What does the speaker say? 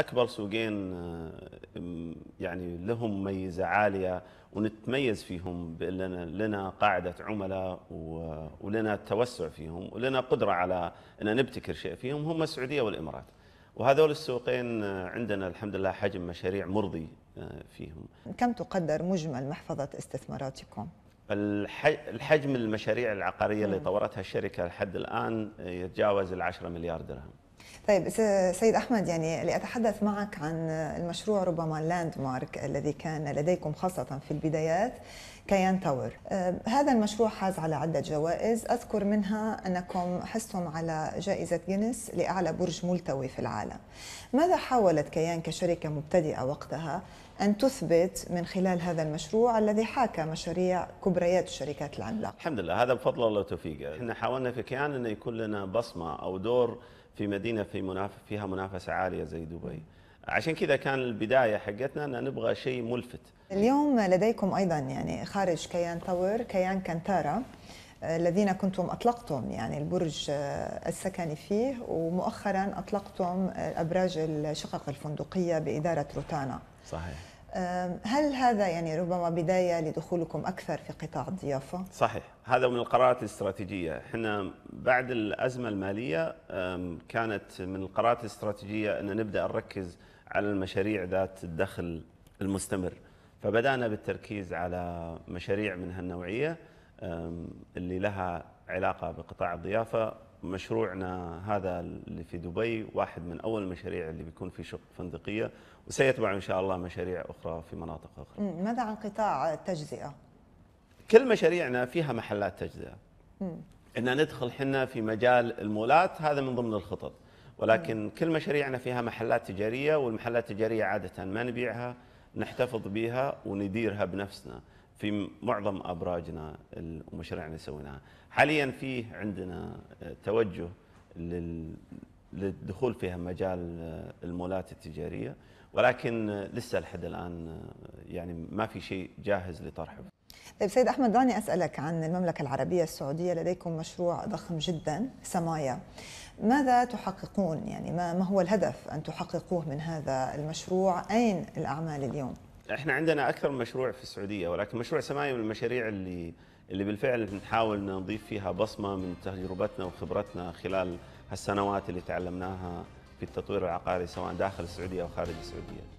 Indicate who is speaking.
Speaker 1: اكبر سوقين آه، يعني لهم ميزه عاليه ونتميز فيهم باننا لنا قاعده عملاء ولنا توسع فيهم ولنا قدره على ان نبتكر شيء فيهم هم السعوديه والامارات. وهذول السوقين آه، عندنا الحمد لله حجم مشاريع مرضي آه، فيهم.
Speaker 2: كم تقدر مجمل محفظه استثماراتكم؟
Speaker 1: الحجم المشاريع العقاريه اللي طورتها الشركه لحد الان يتجاوز ال 10 مليار درهم.
Speaker 2: طيب سيد احمد يعني لاتحدث معك عن المشروع ربما اللاند مارك الذي كان لديكم خاصه في البدايات كيان تاور هذا المشروع حاز على عدة جوائز أذكر منها أنكم حصتم على جائزة جينيس لأعلى برج ملتوي في العالم ماذا حاولت كيان كشركة مبتدئة وقتها أن تثبت من خلال هذا المشروع الذي حاكى مشاريع كبريات الشركات العملاقة
Speaker 1: الحمد لله هذا بفضل الله وتوفيقه احنا حاولنا في كيان أن يكون لنا بصمة أو دور في مدينة في مناف... فيها منافسة عالية زي دبي عشان كذا كان البدايه حقتنا ان نبغى شيء ملفت اليوم
Speaker 2: لديكم ايضا يعني خارج كيان تاور كيان كانتارا آه، الذين كنتم اطلقتم يعني البرج آه، السكني فيه ومؤخرا اطلقتم آه، ابراج الشقق الفندقيه باداره روتانا صحيح هل هذا يعني ربما بداية لدخولكم أكثر في قطاع الضيافة؟
Speaker 1: صحيح هذا من القرارات الاستراتيجية احنا بعد الأزمة المالية كانت من القرارات الاستراتيجية أن نبدأ نركز على المشاريع ذات الدخل المستمر فبدأنا بالتركيز على مشاريع من هالنوعية اللي لها علاقة بقطاع الضيافة مشروعنا هذا اللي في دبي واحد من أول المشاريع اللي بيكون في شقق فندقية وسيتبع إن شاء الله مشاريع أخرى في مناطق أخرى
Speaker 2: ماذا عن قطاع التجزئة؟
Speaker 1: كل مشاريعنا فيها محلات تجزئة إن ندخل حنا في مجال المولات هذا من ضمن الخطط ولكن مم. كل مشاريعنا فيها محلات تجارية والمحلات التجارية عادة ما نبيعها نحتفظ بها ونديرها بنفسنا في معظم ابراجنا المشاريع اللي سويناها حاليا في عندنا آه، توجه للدخول فيها مجال آه، المولات التجاريه ولكن آه، لسه لحد الان يعني ما في شيء جاهز لطرحه
Speaker 2: طيب سيد احمد دعني اسالك عن المملكه العربيه السعوديه لديكم مشروع ضخم جدا سمايا ماذا تحققون يعني ما هو الهدف ان تحققوه من هذا المشروع اين الاعمال اليوم
Speaker 1: احنا عندنا اكثر من مشروع في السعوديه ولكن مشروع سماي من المشاريع اللي اللي بالفعل نحاول نضيف فيها بصمه من تجربتنا وخبرتنا خلال هالسنوات اللي تعلمناها في التطوير العقاري سواء داخل السعوديه او خارج السعوديه.